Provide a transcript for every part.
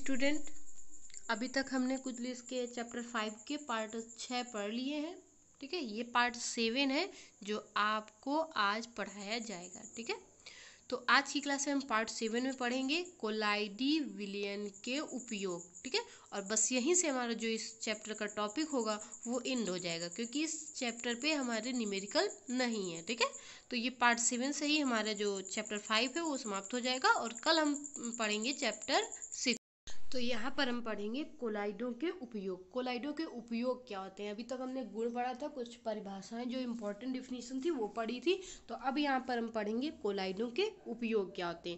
student अभी तक हमने कुछ लिस्ट के चैप्टर फाइव के पार्ट छः पढ़ लिए हैं ठीक है ये पार्ट सेवन है जो आपको आज पढ़ाया जाएगा ठीक है तो आज की क्लास में हम पार्ट सेवन में पढ़ेंगे कोलाइडी विलियन के उपयोग ठीक है और बस यहीं से हमारा जो इस चैप्टर का टॉपिक होगा वो इंड हो जाएगा क्योंकि इस चैप्टर पे हमारे न्यूमेरिकल नहीं है ठीक है तो ये पार्ट सेवन से ही हमारा जो चैप्टर फाइव है वो समाप्त हो जाएगा और कल हम पढ़ेंगे चैप्टर सिक्स तो यहाँ पर हम पढ़ेंगे कोलाइडों के उपयोग कोलाइडों के उपयोग क्या होते हैं अभी तक हमने गुण पढ़ा था कुछ परिभाषाएं जो इम्पोर्टेंट डिफिनीशन थी वो पढ़ी थी तो अब यहाँ पर हम पढ़ेंगे कोलाइडों के उपयोग क्या होते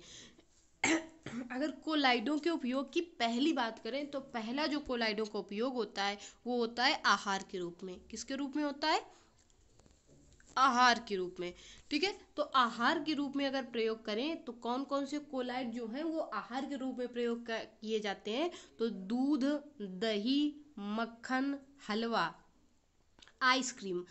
हैं अगर कोलाइडों के उपयोग की पहली बात करें तो पहला जो कोलाइडों का उपयोग होता है वो होता है आहार के रूप में किसके रूप में होता है आहार के रूप में ठीक है तो आहार के रूप में अगर प्रयोग करें तो कौन कौन से कोलाइड जो हैं वो आहार के रूप में प्रयोग किए जाते हैं तो दूध दही मक्खन हलवा आइसक्रीम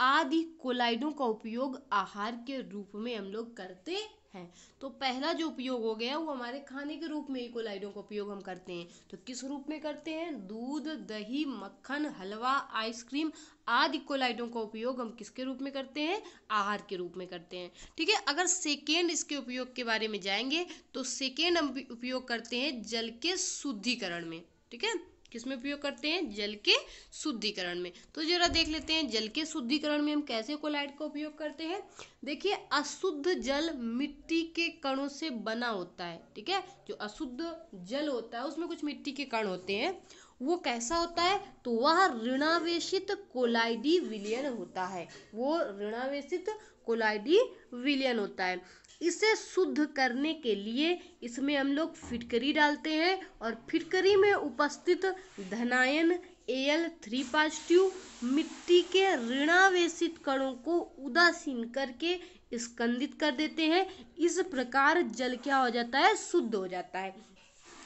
आदि कोलाइडों का उपयोग आहार के रूप में हम लोग करते है तो पहला जो उपयोग हो गया वो हमारे खाने के रूप में इकोलाइडों का उपयोग हम करते हैं तो किस रूप में करते हैं दूध दही मक्खन हलवा आइसक्रीम आदि इकोलाइडों का उपयोग हम किसके रूप में करते हैं आहार के रूप में करते हैं ठीक है अगर सेकेंड इसके उपयोग के बारे में जाएंगे तो सेकेंड हम उपयोग करते हैं जल के शुद्धिकरण में ठीक है किस में उपयोग करते हैं जल के शुद्धिकरण में तो जरा देख लेते हैं जल के शुद्धिकरण में हम कैसे कोलाइड का उपयोग करते हैं देखिए अशुद्ध जल मिट्टी के कणों से बना होता है ठीक है जो अशुद्ध जल होता है उसमें कुछ मिट्टी के कण होते हैं वो कैसा होता है तो वह ऋणावेशित कोलाइडी विलियन होता है वो ऋणावेशित कोलाइडी विलियन होता है इसे शुद्ध करने के लिए इसमें हम लोग फिटकरी डालते हैं और फिटकरी में उपस्थित धनायन एल थ्री पॉजिटिव मिट्टी के ऋणावेशित कणों को उदासीन करके स्कंदित कर देते हैं इस प्रकार जल क्या हो जाता है शुद्ध हो जाता है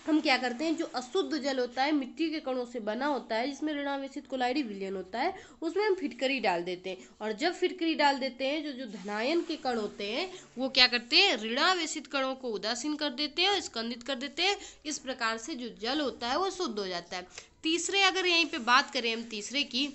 हम क्या करते हैं जो अशुद्ध जल होता है मिट्टी के कणों से बना होता है जिसमें ऋणावेशित कोलाइडी विलियन होता है उसमें हम फिटकरी डाल देते हैं और जब फिटकरी डाल देते हैं जो जो धनायन के कण होते हैं वो क्या करते हैं ऋणावेशित कणों को उदासीन कर देते हैं और स्कंदित कर देते हैं इस प्रकार से जो जल होता है वो शुद्ध हो जाता है तीसरे अगर यहीं पर बात करें हम तीसरे की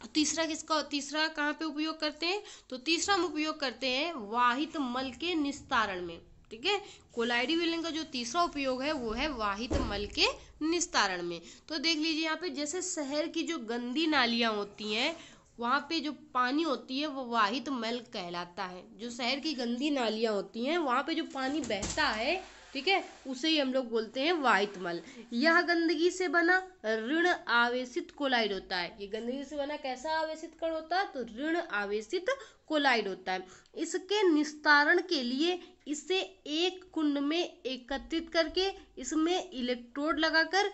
तो तीसरा किसका तीसरा कहाँ पे उपयोग करते हैं तो तीसरा हम उपयोग करते हैं वाहित मल के निस्तारण में ठीक है कोलाइडी विलयन का जो तीसरा उपयोग है वो है वाहित मल के निस्तारण में तो देख लीजिए यहाँ पे जैसे शहर की जो गंदी नालियाँ होती हैं वहाँ पे जो पानी होती है वो वाहित मल कहलाता है जो शहर की गंदी नालियाँ होती हैं वहाँ पे जो पानी बहता है ठीक है उसे ही हम लोग बोलते हैं वायतमल यह गंदगी से बना ऋण आवेशित कोलाइड होता है ये गंदगी से बना कैसा आवेशित कण होता है तो ऋण आवेशित कोलाइड होता है इसके निस्तारण के लिए इसे एक कुंड में एकत्रित करके इसमें इलेक्ट्रोड लगाकर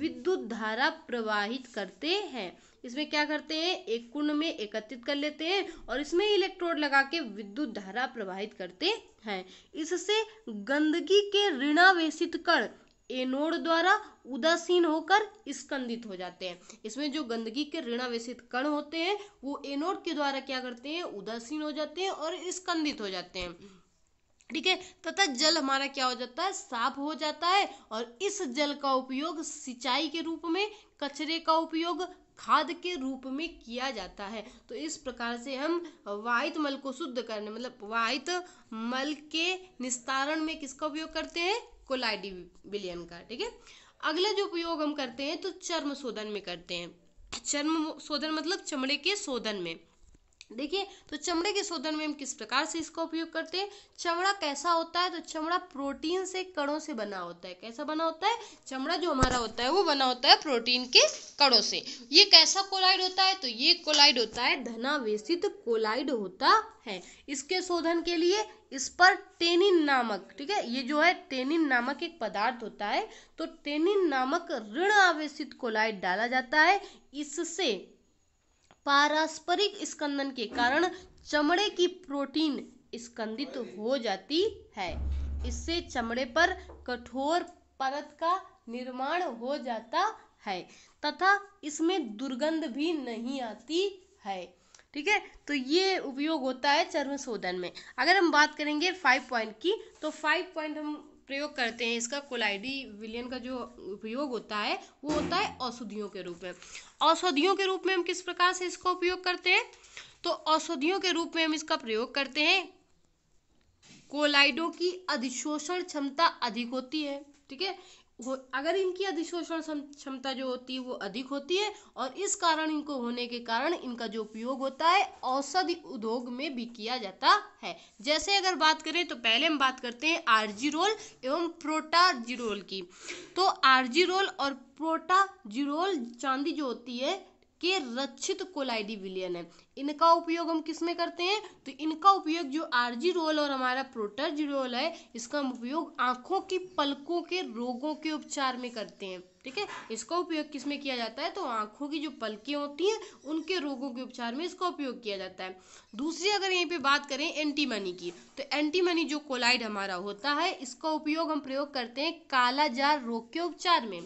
विद्युत धारा प्रवाहित करते हैं इसमें क्या करते हैं एक कुंड में एकत्रित कर लेते हैं और इसमें इलेक्ट्रोड लगा के विद्युत धारा प्रवाहित करते हैं इससे गंदगी के ऋणावेशित कण एनोड द्वारा उदासीन होकर स्कंदित हो जाते हैं इसमें जो गंदगी के ऋणावेशित कण होते हैं वो एनोड के द्वारा क्या करते हैं उदासीन हो जाते हैं और स्कंदित हो जाते हैं ठीक है तथा जल हमारा क्या हो जाता है साफ हो जाता है और इस जल का उपयोग सिंचाई के रूप में कचरे का उपयोग खाद के रूप में किया जाता है तो इस प्रकार से हम वाहित मल को शुद्ध करने मतलब वाहित मल के निस्तारण में किसका उपयोग करते हैं कोलाइडी विलियन का ठीक है अगला जो उपयोग हम करते हैं तो चर्म शोधन में करते हैं चर्म शोधन मतलब चमड़े के शोधन में देखिए तो चमड़े के शोधन में हम किस प्रकार से इसका उपयोग करते हैं चमड़ा कैसा होता है तो चमड़ा प्रोटीन से कड़ों से बना होता है कैसा बना होता है चमड़ा जो हमारा होता है वो बना होता है प्रोटीन के कड़ों से ये कैसा कोलाइड होता है तो ये कोलाइड होता है धनावेशित कोलाइड होता है इसके शोधन के लिए इस पर टेनिन नामक ठीक है ये जो है टेनिन नामक एक पदार्थ होता है तो टेनिन नामक ऋण आवेशित कोलाइड डाला जाता है इससे पारस्परिक स्कंदन के कारण चमड़े की प्रोटीन स्कंदित हो जाती है इससे चमड़े पर कठोर परत का निर्माण हो जाता है तथा इसमें दुर्गंध भी नहीं आती है ठीक है तो ये उपयोग होता है चर्म शोधन में अगर हम बात करेंगे फाइव पॉइंट की तो फाइव पॉइंट हम प्रयोग करते हैं इसका कोलाइडी विलियन का जो उपयोग होता है वो होता है औषधियों के रूप में औषधियों के रूप में हम किस प्रकार से इसका उपयोग करते हैं तो औषधियों के रूप में हम इसका प्रयोग करते हैं कोलाइडों की अधिशोषण क्षमता अधिक होती है ठीक है हो अगर इनकी अधिशोषण क्षमता जो होती है वो अधिक होती है और इस कारण इनको होने के कारण इनका जो उपयोग होता है औषधि उद्योग में भी किया जाता है जैसे अगर बात करें तो पहले हम बात करते हैं आरजीरोल एवं प्रोटाजीरोल की तो आरजीरोल और प्रोटाजीरोल चांदी जो होती है के रक्षित कोलाइडी विलियन है इनका उपयोग हम किस में करते हैं तो इनका उपयोग जो आरजी रोल और हमारा प्रोटर्ज रोल है इसका हम उपयोग आंखों की पलकों के रोगों के उपचार में करते हैं ठीक है इसका उपयोग किस में किया जाता है तो आंखों की जो पलकें होती हैं उनके रोगों के उपचार में इसका उपयोग किया जाता है दूसरी अगर यहीं पे बात करें एंटीमनी की तो एंटीमनी जो कोलाइड हमारा होता है इसका उपयोग हम प्रयोग करते हैं कालाजार रोग के उपचार में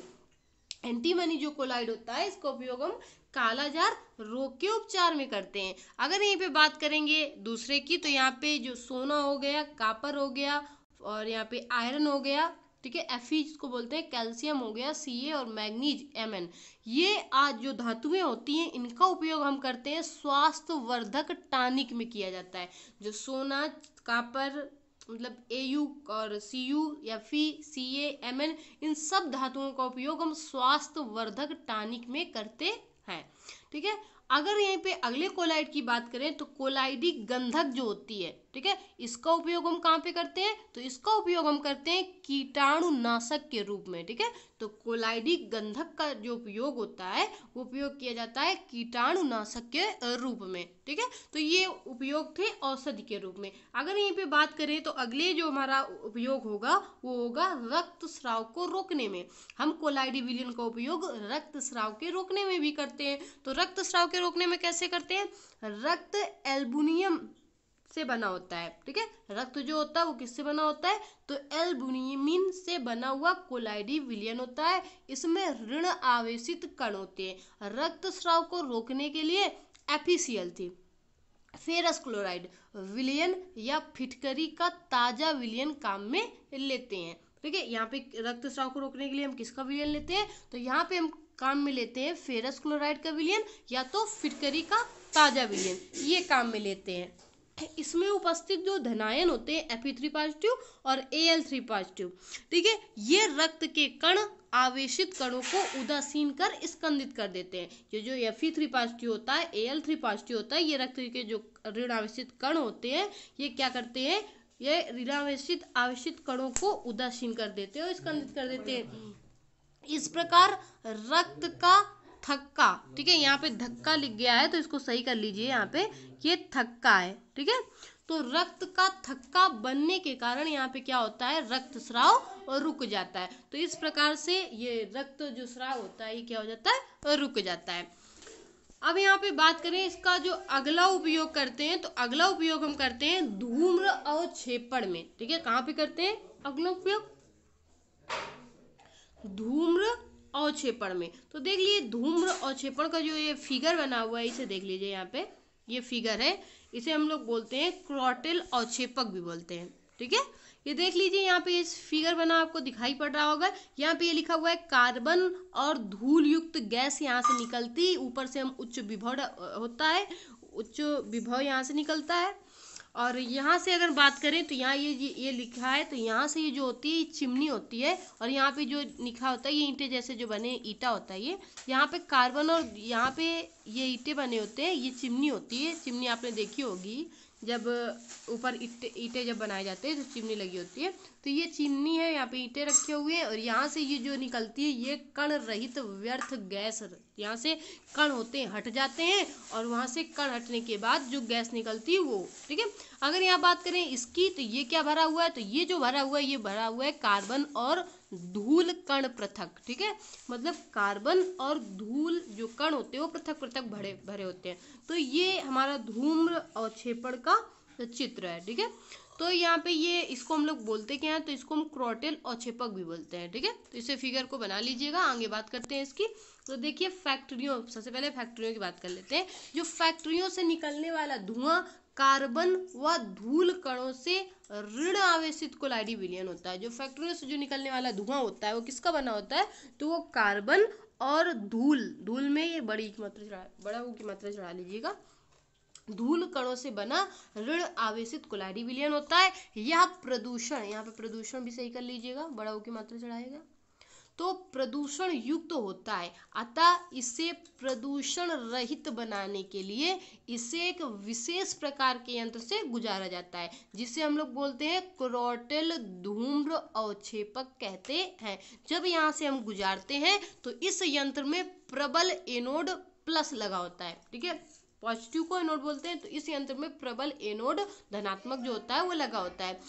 एंटीमनी जो कोलाइड होता है इसका उपयोग हम कालाजार रोग के उपचार में करते हैं अगर यहीं पे बात करेंगे दूसरे की तो यहाँ पे जो सोना हो गया कापर हो गया और यहाँ पे आयरन हो गया ठीक है एफ जिसको बोलते हैं कैल्शियम हो गया सी ए और मैग्नीज एम एन ये आज जो धातुएं होती हैं इनका उपयोग हम करते हैं स्वास्थ्य वर्धक टानिक में किया जाता है जो सोना कापर मतलब ए यू और सी यू या फी सी एम एन इन सब धातुओं का उपयोग हम स्वास्थ्य वर्धक टानिक में करते है ठीक है अगर यहीं पे अगले कोलाइड की बात करें तो कोलाइडी गंधक जो होती है ठीक है इसका उपयोग हम कहाँ पे करते हैं तो इसका उपयोग हम करते हैं कीटाणुनाशक के रूप में ठीक है तो कोलाइडी गंधक का जो उपयोग होता है वो उपयोग किया जाता है कीटाणुनाशक के रूप में ठीक है तो ये उपयोग थे औषधि के रूप में अगर यहीं पे बात करें तो अगले जो हमारा उपयोग होगा वो होगा रक्त स्राव को रोकने में हम कोलाइडी विलियन का उपयोग रक्त स्राव के रोकने में भी करते हैं तो रक्त स्राव के रोकने में कैसे करते हैं रक्त एल्बुनियम से बना होता है ठीक है रक्त जो होता है वो किससे बना होता है तो एल्बुनियमिन से बना हुआ कोलाइडी विलियन होता है इसमें ऋण आवेशित कण होते हैं रक्त स्राव को रोकने के लिए एफिसियल थी फेरस क्लोराइड विलियन या फिटकरी का ताजा विलियन काम में लेते हैं ठीक है यहाँ पे रक्त स्राव को रोकने के लिए हम किसका विलियन लेते हैं तो यहाँ पे हम काम में लेते हैं फेरस क्लोराइड का विलियन या तो फिटकरी का ताजा विलियन ये काम में लेते हैं इसमें उपस्थित जो धनायन होते हैं एफ थ्री पॉजिटिव और ए एल थ्री पॉजिटिव ठीक है ये रक्त के कण आवेशित कणों को उदासीन कर स्कंदित कर देते हैं ये जो एफ थ्री पॉजिटिव होता है ए एल थ्री पॉजिटिव होता है ये रक्त के जो ऋण आवेशित कण होते हैं ये क्या करते हैं ये ऋणावेशित आवेशित कणों को उदासीन कर देते हैं और स्कंदित कर देते हैं इस प्रकार रक्त का थक्का ठीक है यहाँ पे धक्का लिख गया है तो इसको सही कर लीजिए यहाँ पे ये थक्का है ठीक है तो रक्त का थक्का बनने के कारण यहाँ पे क्या होता है रक्त स्राव और रुक जाता है तो इस प्रकार से ये रक्त जो स्राव होता है ये क्या हो जाता है और रुक जाता है अब यहाँ पे बात करें इसका जो अगला उपयोग करते हैं तो अगला उपयोग हम करते हैं धूम्र और छेपड़ में ठीक है कहाँ पे करते हैं अगला उपयोग धूम्र अवक्षेपण में तो देख लीजिए धूम्र अवक्षेपण का जो ये फिगर बना हुआ है इसे देख लीजिए यहाँ पे ये फिगर है इसे हम लोग बोलते हैं क्रॉटिल अवक्षेपक भी बोलते हैं ठीक है ये देख लीजिए यहाँ पे इस फिगर बना आपको दिखाई पड़ रहा होगा यहाँ पे ये लिखा हुआ है कार्बन और धूल युक्त गैस यहाँ से निकलती ऊपर से हम उच्च विभव होता है उच्च विभव यहाँ से निकलता है और यहाँ से अगर बात करें तो यहाँ ये ये लिखा है तो यहाँ से ये जो होती है चिमनी होती है और यहाँ पे जो लिखा होता है ये ईंटे जैसे जो बने ईटा होता है ये यहाँ पे कार्बन और यहाँ पे ये ईंटे बने होते हैं ये चिमनी होती है चिमनी आपने देखी होगी जब ऊपर ईटे ईटे जब बनाए जाते हैं तो चिमनी लगी होती है तो ये चिमनी है यहाँ पे ईटे रखे हुए हैं और यहाँ से ये जो निकलती है ये कण रहित व्यर्थ गैस यहाँ से कण होते हैं हट जाते हैं और वहाँ से कण हटने के बाद जो गैस निकलती है वो ठीक है अगर यहाँ बात करें इसकी तो ये क्या भरा हुआ है तो ये जो भरा हुआ है ये भरा हुआ है कार्बन और धूल कण पृथक ठीक है मतलब कार्बन और धूल जो कण होते हैं वो पृथक पृथक भरे भरे होते हैं तो ये हमारा धूम्र और छेपड़ का चित्र है ठीक है तो यहाँ पे ये इसको हम लोग बोलते क्या है तो इसको हम क्रोटेल और छेपक भी बोलते हैं ठीक है तो इसे फिगर को बना लीजिएगा आगे बात करते हैं इसकी तो देखिए फैक्ट्रियों सबसे पहले फैक्ट्रियों की बात कर लेते हैं जो फैक्ट्रियों से निकलने वाला धुआं कार्बन व धूल कणों से ऋण आवेशित कोलाइडी विलयन होता है जो फैक्ट्रियों से जो निकलने वाला धुआं होता है वो किसका बना होता है तो वो कार्बन और धूल धूल में ये बड़ी की मात्रा चढ़ा बड़ा वो की मात्रा चढ़ा लीजिएगा धूल कणों से बना ऋण आवेशित कोलाइडी विलयन होता है यह प्रदूषण यहाँ पे प्रदूषण भी सही कर लीजिएगा बड़ा ओ की मात्रा चढ़ाएगा तो प्रदूषण युक्त होता है अतः इसे प्रदूषण रहित बनाने के लिए इसे एक विशेष प्रकार के यंत्र से गुजारा जाता है जिसे हम लोग बोलते हैं क्रोटल धूम्र अवक्षेपक कहते हैं जब यहाँ से हम गुजारते हैं तो इस यंत्र में प्रबल एनोड प्लस लगा होता है ठीक है पॉजिटिव को एनोड बोलते हैं तो इस यंत्र में प्रबल एनोड धनात्मक जो होता है वो लगा होता है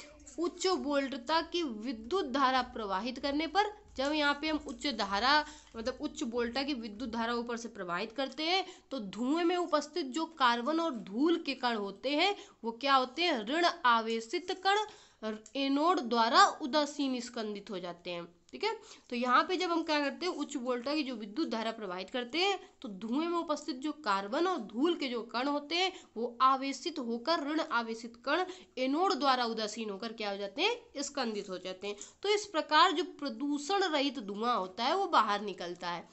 उच्च वोल्टता की विद्युत धारा प्रवाहित करने पर जब यहाँ पे हम उच्च धारा मतलब उच्च वोल्टा की विद्युत धारा ऊपर से प्रवाहित करते हैं तो धुएं में उपस्थित जो कार्बन और धूल के कण होते हैं वो क्या होते हैं ऋण आवेशित कण एनोड द्वारा उदासीन स्कंदित हो जाते हैं ठीक है तो यहाँ पे जब हम क्या करते हैं उच्च वोल्टा की जो विद्युत धारा प्रवाहित करते हैं तो धुएं में उपस्थित जो कार्बन और धूल के जो कण होते हैं वो आवेशित होकर ऋण आवेशित कण एनोड द्वारा उदासीन होकर क्या हो जाते हैं स्कंदित हो जाते हैं तो इस प्रकार जो प्रदूषण रहित धुआं होता है वो बाहर निकलता है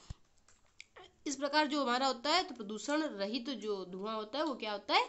इस प्रकार जो हमारा होता है तो प्रदूषण रहित तो जो धुआं होता है वो क्या होता है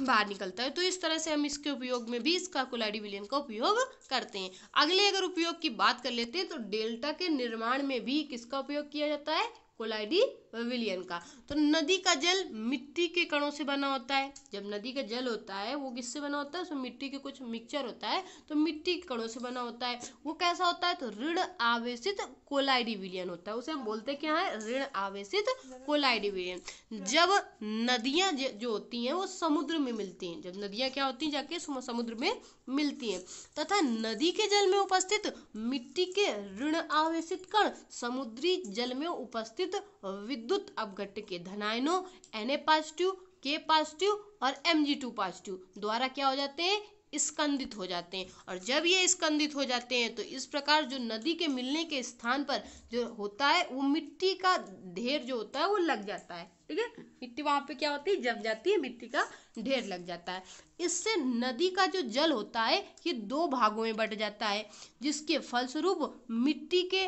बाहर निकलता है तो इस तरह से हम इसके उपयोग में भी इसका कोलाइडी विलियन का उपयोग करते हैं अगले अगर उपयोग की बात कर लेते हैं तो डेल्टा के निर्माण में भी किसका उपयोग किया जाता है कोलाइडी पवेलियन का तो नदी का जल मिट्टी के कणों से बना होता है जब नदी का जल होता है वो किससे बना होता है उसमें मिट्टी के कुछ मिक्सचर होता है तो मिट्टी के कणों से बना होता है वो कैसा होता है तो ऋण आवेशित कोलाइडी विलियन होता है उसे हम बोलते क्या है ऋण आवेशित कोलाइडी विलियन जब नदियां जो होती हैं वो समुद्र में मिलती हैं जब नदियां क्या होती हैं जाके समुद्र में मिलती हैं तथा नदी के जल में उपस्थित मिट्टी के ऋण आवेशित कण समुद्री जल में उपस्थित विद्युत अवघट के धनायनों एन पॉजिटिव के पॉजिटिव और एम जी टू पॉजिटिव द्वारा क्या हो जाते हैं स्कंदित हो जाते हैं और जब ये स्कंदित हो जाते हैं तो इस प्रकार जो नदी के मिलने के स्थान पर जो होता है वो मिट्टी का ढेर जो होता है वो लग जाता है ठीक है मिट्टी वहां पे क्या होती है जम जाती है मिट्टी का ढेर लग जाता है इससे नदी का जो जल होता है ये दो भागों में बट जाता है जिसके फलस्वरूप मिट्टी के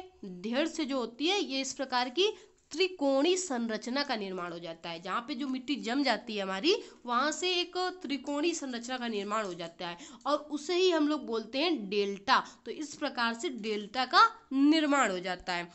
ढेर से जो होती है ये इस प्रकार की त्रिकोणी संरचना का निर्माण हो जाता है जहाँ पे जो मिट्टी जम जाती है हमारी वहाँ से एक त्रिकोणी संरचना का निर्माण हो जाता है और उसे ही हम लोग बोलते हैं डेल्टा तो इस प्रकार से डेल्टा का निर्माण हो जाता है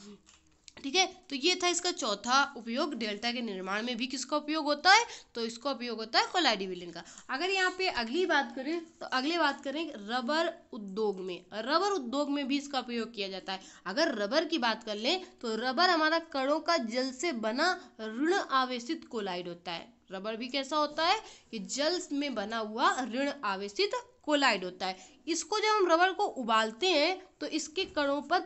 ठीक है तो ये था इसका चौथा उपयोग डेल्टा के निर्माण में भी किसका उपयोग होता है तो इसका उपयोग होता है कोलाइडी विलिन का अगर यहाँ पे अगली बात करें तो अगली बात करें रबर उद्योग में रबर उद्योग में भी इसका उपयोग किया जाता है अगर रबर की बात कर लें तो रबर हमारा कणों का जल से बना ऋण आवेशित कोलाइड होता है रबर भी कैसा होता है ये जल में बना हुआ ऋण आवेशित कोलाइड होता है इसको जब हम रबर को उबालते हैं तो इसके कणों पर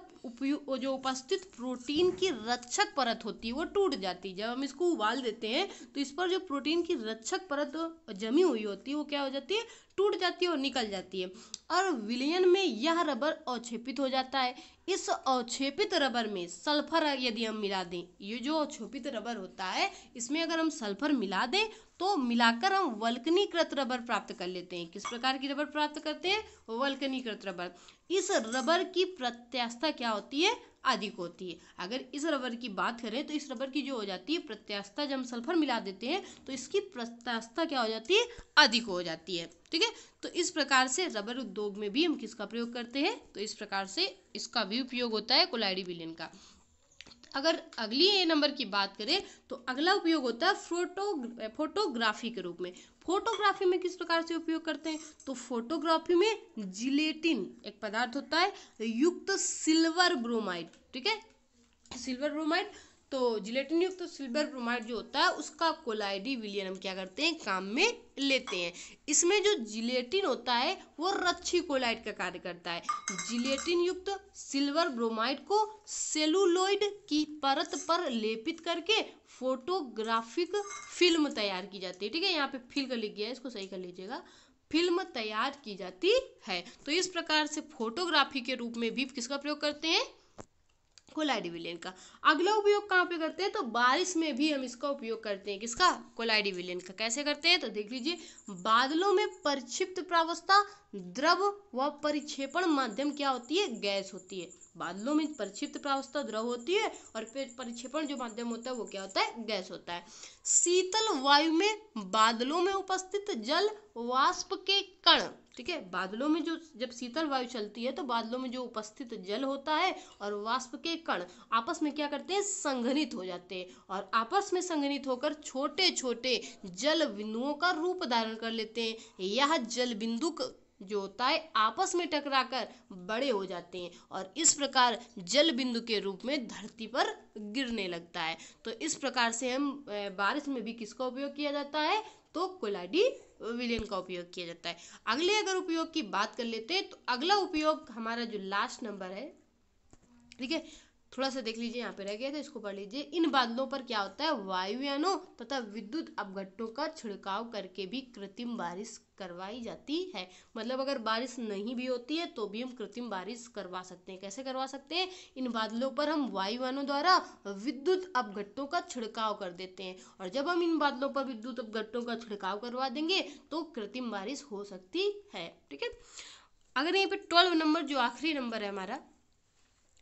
जो उपस्थित प्रोटीन की रक्षक परत होती है वो टूट जाती है जब हम इसको उबाल देते हैं तो इस पर जो प्रोटीन की रक्षक परत जमी हुई होती है वो क्या हो जाती है टूट जाती है और निकल जाती है और विलयन में यह रबर अवक्षेपित हो जाता है इस अवक्षेपित रबर में सल्फर यदि हम मिला दें ये जो अवक्षेपित रबर होता है इसमें अगर हम सल्फर मिला दें तो मिलाकर हम वल्कनीकृत रबर प्राप्त कर लेते हैं किस प्रकार की रबर प्राप्त करते हैं वल्कनीकृत रबर इस रबर की प्रत्यास्था क्या होती है अधिक होती है अगर इस रबर की बात करें तो इस रबर की जो हो जाती है प्रत्यास्था जब हम सल्फर मिला देते हैं तो इसकी प्रत्यास्था क्या हो जाती है अधिक हो जाती है ठीक है तो इस प्रकार से रबर उद्योग में भी हम किसका प्रयोग करते हैं तो इस प्रकार से इसका भी उपयोग होता है कोलाइडी विलियन का अगर अगली नंबर की बात करें तो अगला उपयोग होता है फोटो फोटोग्राफी के रूप में फोटोग्राफी में किस प्रकार से उपयोग करते हैं तो फोटोग्राफी में जिलेटिन एक पदार्थ होता है युक्त सिल्वर ब्रोमाइड ठीक है सिल्वर ब्रोमाइड तो जिलेटिन युक्त तो सिल्वर ब्रोमाइड जो होता है उसका कोलाइडी विलियन हम क्या करते हैं काम में लेते हैं इसमें जो जिलेटिन होता है वो रच्छी कोलाइड का कार्य करता है जिलेटिन युक्त तो सिल्वर ब्रोमाइड को सेलुलोइड की परत पर लेपित करके फोटोग्राफिक फिल्म तैयार की जाती है ठीक है यहाँ पे फिल कर लिख गया है इसको सही कर लीजिएगा फिल्म तैयार की जाती है तो इस प्रकार से फोटोग्राफी के रूप में भी किसका प्रयोग करते हैं कोलाइडिविलियन का अगला उपयोग कहाँ पे करते हैं तो बारिश में भी हम इसका उपयोग करते हैं किसका कोलाइडिविलियन का कैसे करते हैं तो देख लीजिए बादलों में परिक्षिप्त प्रावस्था द्रव व परिक्षेपण माध्यम क्या होती है गैस होती है बादलों में परिक्षिप्त प्रावस्था द्रव होती है और फिर परिक्षेपण जो माध्यम होता है वो क्या होता है गैस होता है शीतल वायु में बादलों में उपस्थित जल वाष्प के कण ठीक है बादलों में जो जब शीतल वायु चलती है तो बादलों में जो उपस्थित जल होता है और वाष्प के कण आपस में क्या करते हैं संघनित हो जाते हैं और आपस में संघनित होकर छोटे छोटे जल बिंदुओं का रूप धारण कर लेते हैं यह जल बिंदु जो होता है आपस में टकराकर बड़े हो जाते हैं और इस प्रकार जल बिंदु के रूप में धरती पर गिरने लगता है तो इस प्रकार से हम बारिश में भी किसका उपयोग किया जाता है तो कोलाडी विलियन का उपयोग किया जाता है अगले अगर उपयोग की बात कर लेते हैं तो अगला उपयोग हमारा जो लास्ट नंबर है ठीक है थोड़ा सा देख लीजिए यहाँ पे रह गया था इसको पढ़ लीजिए इन बादलों पर क्या होता है वायुयानों तथा विद्युत अपघटों का छिड़काव करके भी कृत्रिम बारिश करवाई जाती है मतलब अगर बारिश नहीं भी होती है तो भी हम कृत्रिम बारिश करवा सकते हैं कैसे करवा सकते हैं इन बादलों पर हम वायुवानों द्वारा विद्युत अपघटों का छिड़काव कर देते हैं और जब हम इन बादलों पर विद्युत अपघटों का छिड़काव करवा देंगे तो कृत्रिम बारिश हो सकती है ठीक है अगर यहीं पर ट्वेल्व नंबर जो आखिरी नंबर है हमारा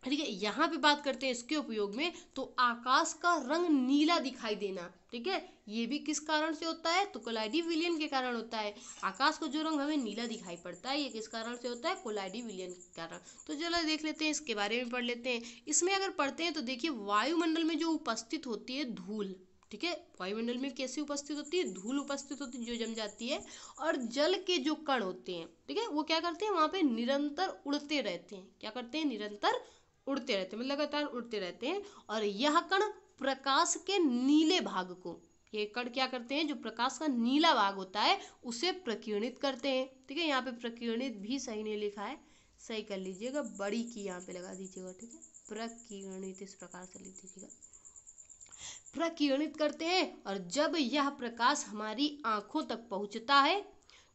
ठीक है यहाँ पे बात करते हैं इसके उपयोग में तो आकाश का रंग नीला दिखाई देना ठीक है ये भी किस कारण से होता है तो कोलाइडी विलियन के कारण होता है आकाश को जो रंग हमें नीला दिखाई पड़ता है ये किस कारण से होता है कोलाइडी विलियन के कारण तो चलो देख लेते हैं इसके बारे में पढ़ लेते हैं इसमें अगर पढ़ते हैं तो देखिए वायुमंडल में जो उपस्थित होती है धूल ठीक है वायुमंडल में कैसी उपस्थित होती है धूल उपस्थित होती है जो जम जाती है और जल के जो कण होते हैं ठीक है वो क्या करते हैं वहाँ पे निरंतर उड़ते रहते हैं क्या करते हैं निरंतर उड़ते रहते हैं मतलब लगातार उड़ते रहते हैं और यह कण प्रकाश के नीले भाग को ये कण क्या करते हैं जो प्रकाश का नीला भाग होता है उसे प्रकीर्णित करते हैं ठीक है यहाँ पे प्रकीर्णित भी सही नहीं लिखा है सही कर लीजिएगा बड़ी की यहाँ पे लगा दीजिएगा ठीक है प्रकीर्णित इस प्रकार से लिख दीजिएगा प्रकीर्णित करते हैं और जब यह प्रकाश हमारी आंखों तक पहुंचता है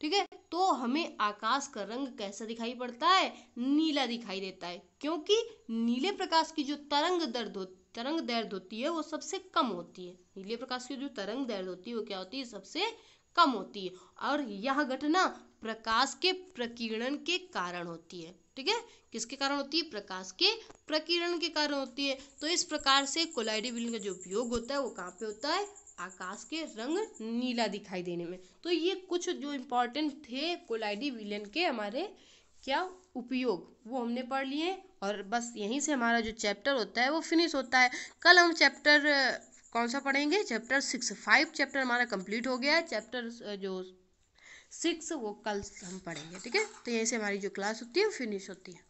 ठीक है तो हमें आकाश का रंग कैसा दिखाई पड़ता है नीला दिखाई देता है क्योंकि नीले प्रकाश की जो तरंग दर्द हो तरंग दर्द होती है वो सबसे कम होती है नीले प्रकाश की जो तरंग दर्द होती है वो क्या होती है सबसे कम होती है और यह घटना प्रकाश के प्रकीर्णन के कारण होती है ठीक है किसके कारण होती है प्रकाश के प्रकीर्णन के कारण होती है तो इस प्रकार से कोलाइडी का जो उपयोग होता है वो कहाँ पे होता है आकाश के रंग नीला दिखाई देने में तो ये कुछ जो इम्पोर्टेंट थे कोलाइडी विलियन के हमारे क्या उपयोग वो हमने पढ़ लिए और बस यहीं से हमारा जो चैप्टर होता है वो फिनिश होता है कल हम चैप्टर कौन सा पढ़ेंगे चैप्टर सिक्स फाइव चैप्टर हमारा कंप्लीट हो गया है चैप्टर जो सिक्स वो कल हम पढ़ेंगे ठीक है तो यहीं से हमारी जो क्लास होती है वो फिनिश होती है